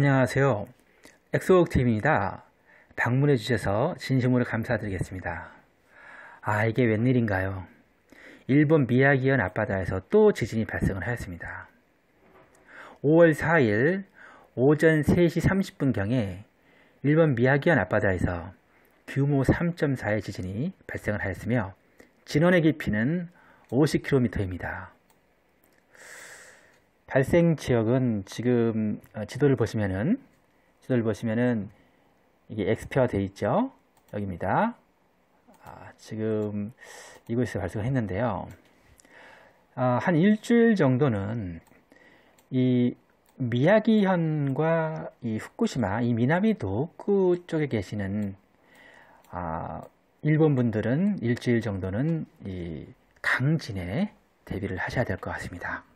안녕하세요. 엑소옥TV입니다. 방문해 주셔서 진심으로 감사드리겠습니다. 아 이게 웬일인가요? 일본 미야기현 앞바다에서 또 지진이 발생을 하였습니다. 5월 4일 오전 3시 30분경에 일본 미야기현 앞바다에서 규모 3.4의 지진이 발생을 하였으며 진원의 깊이는 50km입니다. 발생 지역은 지금 어, 지도를 보시면은 지도를 보시면은 이게 엑스페어 돼 있죠. 여기입니다. 아, 지금 이곳에서 발생을 했는데요. 아, 한 일주일 정도는 이 미야기현과 이 후쿠시마, 이 미나미 도쿠 쪽에 계시는 아, 일본 분들은 일주일 정도는 이 강진에 대비를 하셔야 될 것 같습니다.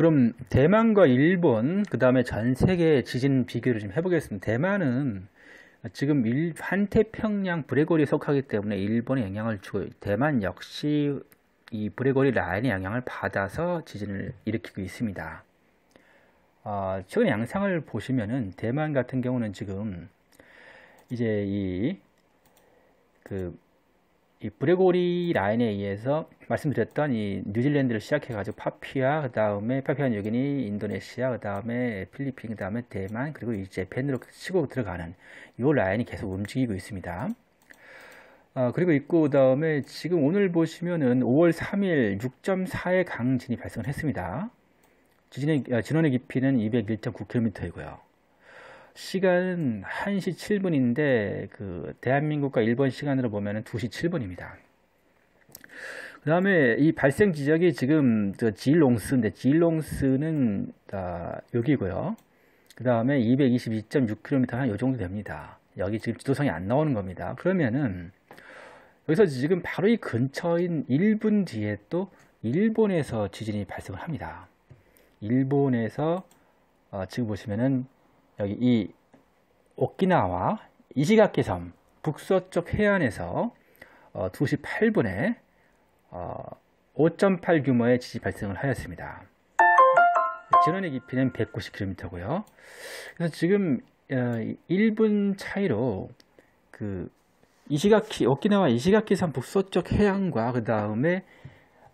그럼 대만과 일본, 그 다음에 전 세계 지진 비교를 좀 해보겠습니다. 대만은 지금 일, 환태평양 브레고리 에 속하기 때문에 일본에 영향을 주고 대만 역시 이 브레고리 라인의 영향을 받아서 지진을 일으키고 있습니다. 어, 최근 양상을 보시면은 대만 같은 경우는 지금 이제 이그 이 브레고리 라인에 의해서 말씀드렸던 이 뉴질랜드를 시작해가지고 파피아, 그 다음에 파피아 뉴기니, 인도네시아, 그 다음에 필리핀, 그 다음에 대만, 그리고 이제 벤으로 치고 들어가는 이 라인이 계속 움직이고 있습니다. 어, 그리고 있고 그 다음에 지금 오늘 보시면은 5월 3일 6.4의 강진이 발생 했습니다. 지진의, 어, 진원의 깊이는 201.9km이고요. 시간은 1시 7분인데 그 대한민국과 일본 시간으로 보면 2시 7분입니다. 그 다음에 이 발생 지역이 지금 지일롱스인데 지일롱스는 아, 여기고요. 그 다음에 222.6km 한요 정도 됩니다. 여기 지금 지도상이 안 나오는 겁니다. 그러면은 여기서 지금 바로 이 근처인 1분 뒤에 또 일본에서 지진이 발생을 합니다. 일본에서 어, 지금 보시면은 여기 이 오키나와 이시가키 섬 북서쪽 해안에서 어, 2시 8분에 어, 5.8 규모의 지진 발생을 하였습니다. 진원의 깊이는 190km고요. 그래서 지금 1분 어, 차이로 그 이시가키 오키나와 이시가키산 북서쪽 해안과 그 다음에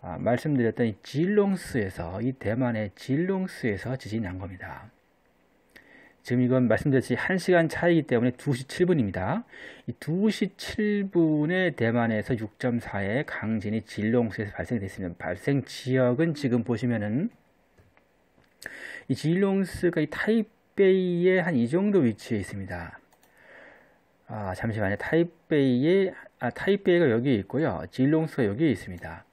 아, 말씀드렸던 이 질롱스에서 이 대만의 질롱스에서 지진이 난 겁니다. 지금 이건 말씀드렸듯이 1시간 차이기 때문에 2시 7분입니다. 이 2시 7분에 대만에서 6.4의 강진이 진롱시에서 발생됐습니다. 발생 지역은 지금 보시면은 이 진롱스가 이 타이베이의 한이 정도 위치에 있습니다. 아, 잠시만요. 타이베이의 아, 타이베이가 여기 있고요. 진롱스가 여기에 있습니다.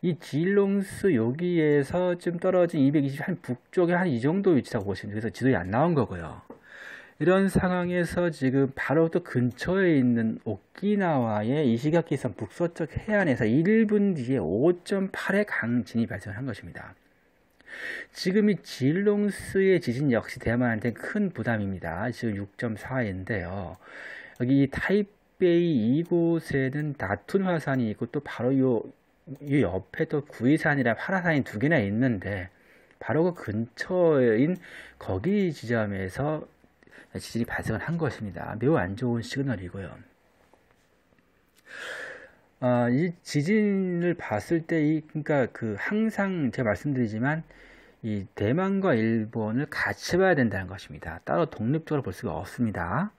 이지롱스 여기에서 좀 떨어진 220한 북쪽에 한 이 정도 위치라고 보시면 그래서 지도에 안 나온 거고요. 이런 상황에서 지금 바로 또 근처에 있는 오키나와의 이시각기선 북서쪽 해안에서 1분 뒤에 5.8의 강진이 발생한 것입니다. 지금 이지롱스의 지진 역시 대만한테 큰 부담입니다. 지금 6.4인데요. 여기 타이베이 이곳에는 다툰 화산이 있고 또 바로 요이 옆에도 구이산이랑 파라산이 두 개나 있는데 바로 그 근처인 거기 지점에서 지진이 발생을 한 것입니다. 매우 안 좋은 시그널이고요. 아, 이 지진을 봤을 때, 이, 그러니까 그 항상 제가 말씀드리지만 이 대만과 일본을 같이 봐야 된다는 것입니다. 따로 독립적으로 볼 수가 없습니다.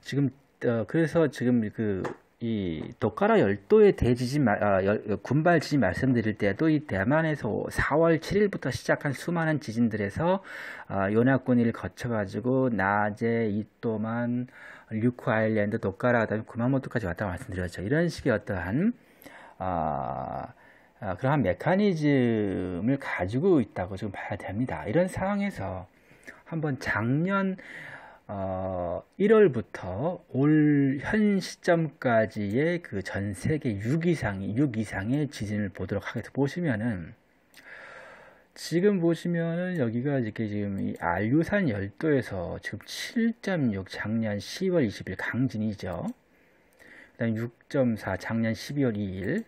지금 어, 그래서 지금 그이 도카라 열도의 대지진 아, 열, 군발 지진 말씀드릴 때도 이 대만에서 4월 7일부터 시작한 수많은 지진들에서 아, 요나군을 거쳐가지고 낮에 이또만 류쿠 아일랜드 도카라 그다음에 구마모토까지 왔다고 말씀드렸죠. 이런 식의 어떠한 아, 아, 그러한 메커니즘을 가지고 있다고 좀 봐야 됩니다. 이런 상황에서 한번 작년 어, 1월부터 올 현 시점까지의 그 전 세계 6 이상이 6 이상의 지진을 보도록 하겠습니다. 보시면은 지금 보시면은 여기가 이렇게 지금 이 알류산 열도에서 지금 7.6 작년 10월 20일 강진이죠. 그다음 6.4 작년 12월 2일,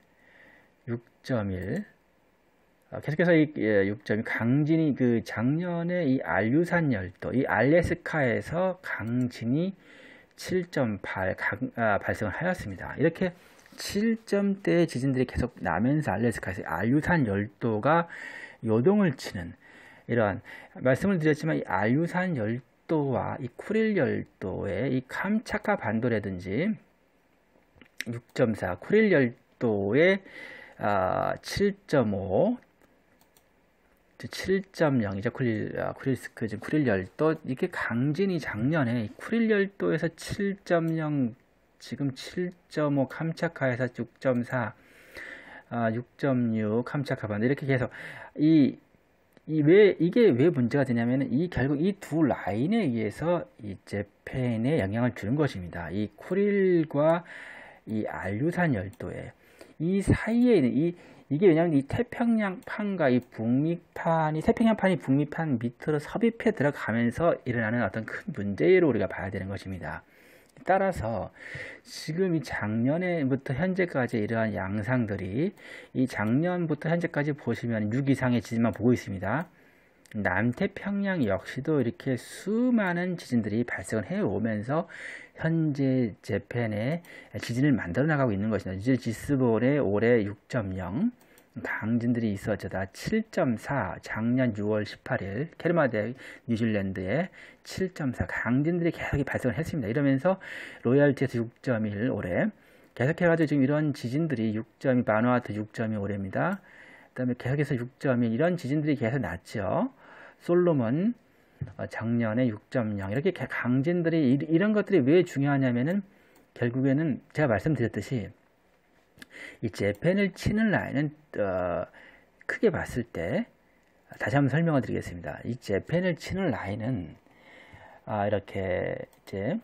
6.1 아, 계속해서 이육점이 예, 강진이 그 작년에 이 알류산 열도, 이 알래스카에서 강진이 7.8 강, 아, 발생을 하였습니다. 이렇게 7점대 지진들이 계속 나면서 알래스카에서 알류산 열도가 요동을 치는 이러한 말씀을 드렸지만 이 알류산 열도와 이 쿠릴 열도의 이 캄차카 반도라든지 6.4 쿠릴 열도의 아, 7.5 7.0이죠. 쿠릴, 아, 쿠릴스크, 지금 쿠릴열도. 이게 강진이 작년에 쿠릴열도에서 7.0, 지금 7.5, 캄차카에서 6.4, 아, 6.6, 캄차카 반도 이렇게 계속 이, 이 왜, 이게 왜 문제가 되냐면은 이 결국 이 두 라인에 의해서 이 재팬에 영향을 주는 것입니다. 이 쿠릴과 이 알류산 열도에 이 사이에 있는 이 이게 왜냐면 이 태평양판과 이 북미판이 태평양판이 북미판 밑으로 섭입해 들어가면서 일어나는 어떤 큰 문제로 우리가 봐야 되는 것입니다. 따라서 지금 이 작년에부터 현재까지 이러한 양상들이 이 작년부터 현재까지 보시면 6 이상의 지진만 보고 있습니다. 남태평양 역시도 이렇게 수많은 지진들이 발생을 해오면서 현재 재팬의 지진을 만들어 나가고 있는 것이다. 이제 지스볼에 올해 6.0 강진들이 있어 어다7.4 작년 6월 18일 캐르마대 뉴질랜드에 7.4 강진들이 계속 발생을 했습니다. 이러면서 로얄티에서6.1 올해 계속해가지고 지금 이런 지진들이 6.2바누아트6.2 올해입니다. 그 다음에 계속해서 6.1 이런 지진들이 계속 났죠. 솔로몬 어, 작년에 6.0 이렇게 강진들이 이런 것들이 왜 중요하냐면은 결국에는 제가 말씀드렸듯이 이 재팬을 치는 라인은 어, 크게 봤을 때 다시 한번 설명을 드리겠습니다. 이 재팬을 치는 라인은 아, 이렇게 이제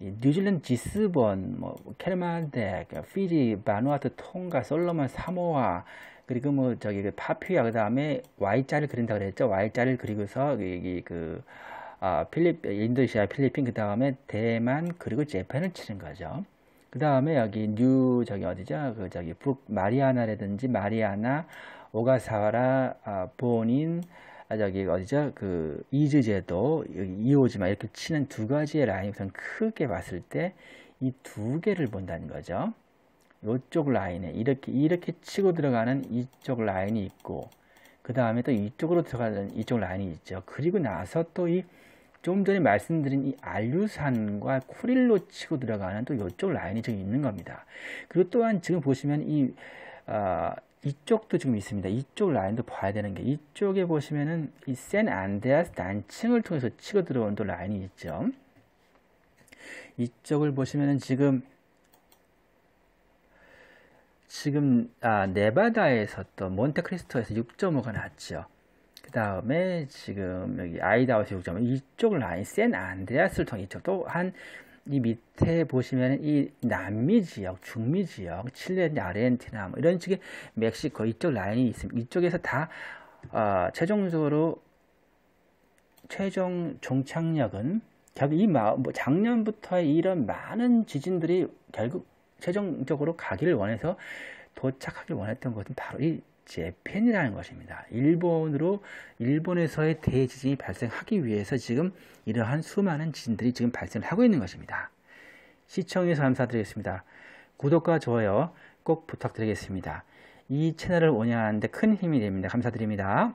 뉴질랜드 지스본, 뭐, 캐르만덱, 피지, 바누아트 통가, 솔로몬, 사모아 그리고 뭐 저기 그 파피아 그다음에 Y자를 그린다 그랬죠. Y자를 그리고서 여기 그, 그 아, 필립 인도시아 필리핀 그다음에 대만 그리고 재팬을 치는 거죠. 그다음에 여기 뉴 저기 어디죠? 그 저기 북 마리아나라든지 마리아나, 오가사와라, 아, 본인 아, 저기 어디죠? 그 이즈제도 이오지마 이렇게 치는 두 가지의 라인 우선 크게 봤을 때 이 두 개를 본다는 거죠. 이쪽 라인에 이렇게 이렇게 치고 들어가는 이쪽 라인이 있고 그 다음에 또 이쪽으로 들어가는 이쪽 라인이 있죠. 그리고 나서 또 이 좀 전에 말씀드린 이 알류산과 쿠릴로 치고 들어가는 또 이쪽 라인이 지금 있는 겁니다. 그리고 또한 지금 보시면 이 어, 이쪽도 지금 있습니다. 이쪽 라인도 봐야 되는 게 이쪽에 보시면은 이 센 안데아스 단층을 통해서 치고 들어온 또 라인이 있죠. 이쪽을 보시면은 지금 지금 아, 네바다에서 또 몬테크리스토에서 6.5가 났죠. 그 다음에 지금 여기 아이다우스 6.5 이쪽 라인 샌 안드레아스를 통해 이쪽 또한 이 밑에 보시면 이 남미 지역, 중미 지역, 칠레, 아르헨티나 뭐 이런 식의 멕시코 이쪽 라인이 있습니다. 이쪽에서 다 어, 최종적으로 최종 종착역은 결국 이 마, 뭐 작년부터 이런 많은 지진들이 결국 최종적으로 가기를 원해서 도착하길 원했던 것은 바로 이 재팬이라는 것입니다. 일본으로 일본에서의 대지진이 발생하기 위해서 지금 이러한 수많은 지진들이 지금 발생을 하고 있는 것입니다. 시청해서 감사드리겠습니다. 구독과 좋아요 꼭 부탁드리겠습니다. 이 채널을 운영하는데 큰 힘이 됩니다. 감사드립니다.